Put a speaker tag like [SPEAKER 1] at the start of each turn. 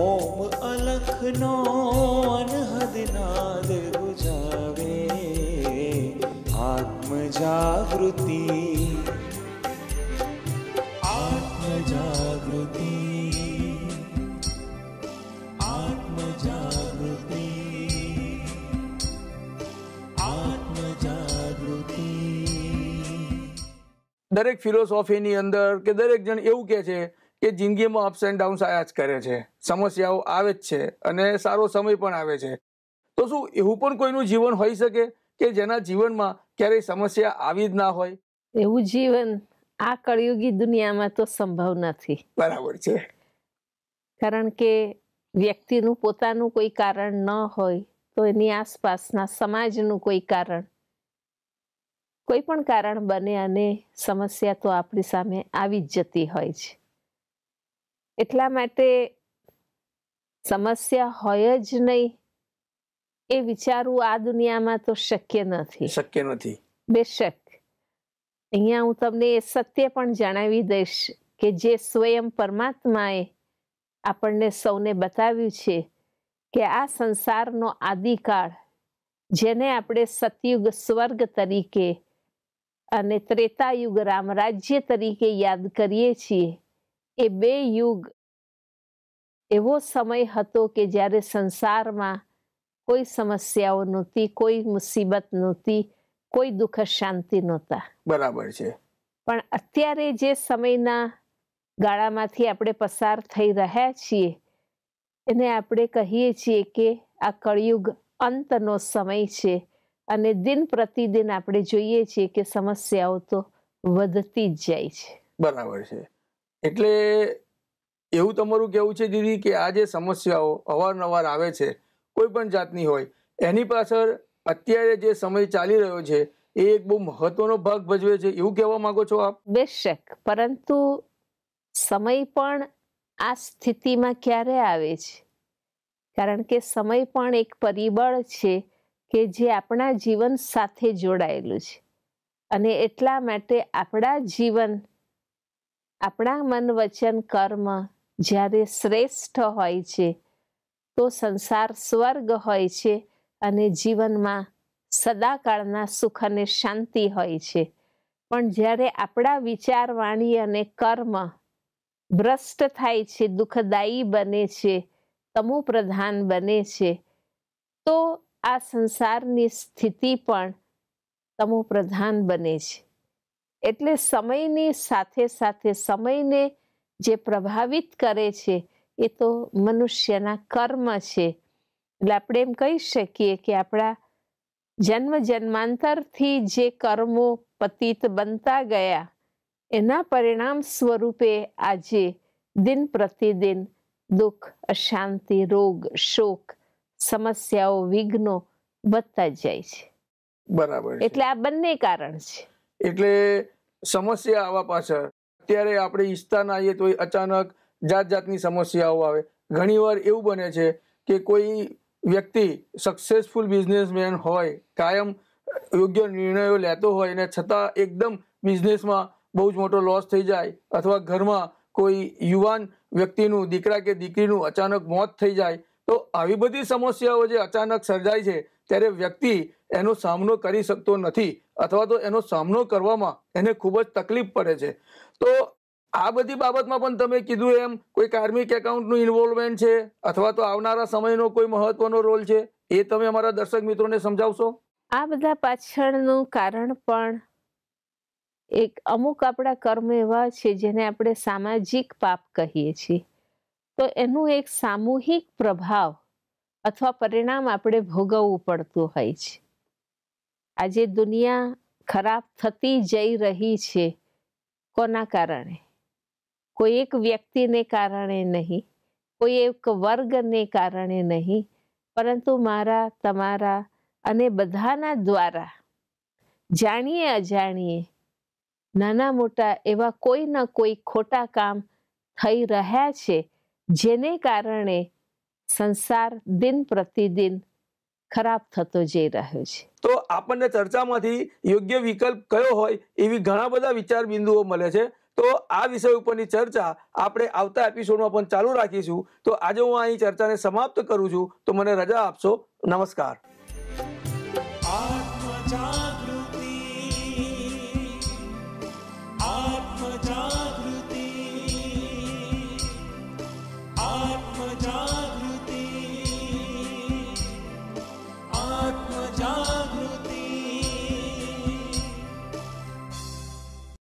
[SPEAKER 1] ઓમ અલખનો અનહદ નાદ ગુજાવે આત્મ જાગૃતિ આત્મ જાગૃતિ આત્મ જાગૃતિ આત્મ જાગૃતિ દરેક ફિલોસોફીની અંદર કે દરેક જણ એવું કહે છે એ જિંદગીમાં અપ્સ એન્ડ ડાઉન્સ આયા જ કરે છે સમસ્યાઓ આવે જ છે અને સારો સમય પણ આવે છે તો શું એવું પણ કોઈનું જીવન હોઈ શકે કે જેના જીવનમાં ક્યારેય સમસ્યા આવી જ ના હોય
[SPEAKER 2] એવું જીવન આ કળિયુગી દુનિયામાં તો સંભવ નથી બરાબર છે કારણ કે વ્યક્તિનું પોતાનું કોઈ કારણ ન હોય તો એની આસપાસના સમાજનું કોઈ કારણ કોઈ પણ કારણ બને અને સમસ્યા તો આપણી સામે આવી જ જતી હોય છે એટલા માટે સમસ્યા હોય જ નહીં એ વિચારવું આ દુનિયામાં તો શક્ય નથી શક્ય નથી બેશક અહીંયા હું તમને એ સત્ય પણ જણાવી દઈશ કે જે સ્વયં પરમાત્માએ આપણને સૌને બતાવ્યું છે કે આ સંસારનો આદિકાળ જેને આપણે સતયુગ સ્વર્ગ તરીકે અને ત્રેતાયુગ રામરાજ્ય તરીકે યાદ કરીએ છીએ એ બે યુગ એવો સમય હતો કે જ્યારે સંસારમાં કોઈ સમસ્યાઓ નહોતી કોઈ મુસીબત નહોતી કોઈ દુઃખ શાંતિ નહોતા બરાબર છે પણ અત્યારે જે સમયના ગાળામાંથી આપણે પસાર થઈ રહ્યા છીએ એને આપણે કહીએ છીએ કે આ કળિયુગ અંતનો સમય છે અને દિન પ્રતિદિન આપણે જોઈએ છીએ કે સમસ્યાઓ તો વધતી જ જાય છે
[SPEAKER 1] બરાબર છે એટલે એવું તમારું કહેવું છે દીદી કે આ જે સમસ્યાઓ અવારનવાર આવે છે કોઈ પણ જાતની હોય એની પાછળ અત્યારે જે સમય ચાલી રહ્યો છે એ એક બહુ મહત્વનો ભાગ ભજવે છે એવું કહેવા માંગો છો આપ
[SPEAKER 2] બેશક પરંતુ સમય પણ આ સ્થિતિમાં ક્યારે આવે છે કારણ કે સમય પણ એક પરિબળ છે કે જે આપણા જીવન સાથે જોડાયેલું છે અને એટલા માટે આપણા જીવન આપણા મન વચન કર્મ જ્યારે શ્રેષ્ઠ હોય છે તો સંસાર સ્વર્ગ હોય છે અને જીવનમાં સદાકાળના સુખ અને શાંતિ હોય છે પણ જ્યારે આપણા વિચાર વાણી અને કર્મ ભ્રષ્ટ થાય છે દુઃખદાયી બને છે તમો પ્રધાન બને છે તો આ સંસારની સ્થિતિ પણ તમો પ્રધાન બને છે એટલે સમયની સાથે સાથે સમયને જે પ્રભાવિત કરે છે એ તો મનુષ્યના કર્મ છે એટલે આપણે એમ કહી શકીએ કે આપણા જન્મ જન્માંતરથી જે કર્મો પતિત બનતા ગયા એના પરિણામ સ્વરૂપે આજે દિન પ્રતિદિન દુઃખ અશાંતિ રોગ શોક સમસ્યાઓ વિઘ્નો વધતા જાય છે બરાબર એટલે આ બંને કારણ છે
[SPEAKER 1] એટલે સમસ્યા આવવા પાછળ અત્યારે આપણે ઈચ્છતા ના આવીએ તો અચાનક જાત જાતની સમસ્યાઓ આવે ઘણીવાર એવું બને છે કે કોઈ વ્યક્તિ સક્સેસફુલ બિઝનેસમેન હોય કાયમ યોગ્ય નિર્ણયો લેતો હોય અને છતાં એકદમ બિઝનેસમાં બહુ જ મોટો લોસ થઈ જાય અથવા ઘરમાં કોઈ યુવાન વ્યક્તિનું દીકરા કે દીકરીનું અચાનક મોત થઈ જાય તો આવી બધી સમસ્યાઓ જે અચાનક સર્જાય છે ત્યારે વ્યક્તિ એનો સામનો કરી શકતો નથી અથવા તો એનો સામનો કરવામાં એને ખૂબ જ તકલીફ પડે છે તો આ બધી બાબતમાં પણ તમે કીધું એમ કોઈ કાર્મિક એકાઉન્ટનું ઇન્વોલ્વમેન્ટ છે અથવા તો આવનારા સમયનો કોઈ મહત્વનો રોલ છે એ તમે અમારા દર્શક મિત્રોને સમજાવશો
[SPEAKER 2] આ બધા પાછળનું કારણ પણ એક અમુક આપણા કર્મ એવા છે જેને આપણે સામાજિક પાપ કહીએ છીએ તો એનું એક સામૂહિક પ્રભાવ અથવા પરિણામ આપણે ભોગવવું પડતું હોય છે આજે દુનિયા ખરાબ થતી જઈ રહી છે કોના કારણે કોઈ એક વ્યક્તિને કારણે નહીં કોઈ એક વર્ગને કારણે નહીં પરંતુ મારા તમારા અને બધાના દ્વારા જાણીએ અજાણીએ નાના મોટા એવા કોઈ ન કોઈ ખોટા કામ થઈ રહ્યા છે જેને કારણે સંસાર દિન પ્રતિદિન ખરાબ થતો જઈ રહ્યો છે
[SPEAKER 1] તો આપણને ચર્ચામાંથી યોગ્ય વિકલ્પ કયો હોય એવી ઘણા બધા વિચાર બિંદુઓ મળે છે તો આ વિષય ઉપરની ચર્ચા આપણે આવતા એપિસોડમાં પણ ચાલુ રાખીશું તો આજે હું અહીં ચર્ચાને સમાપ્ત કરું છું તો મને રજા આપશો નમસ્કાર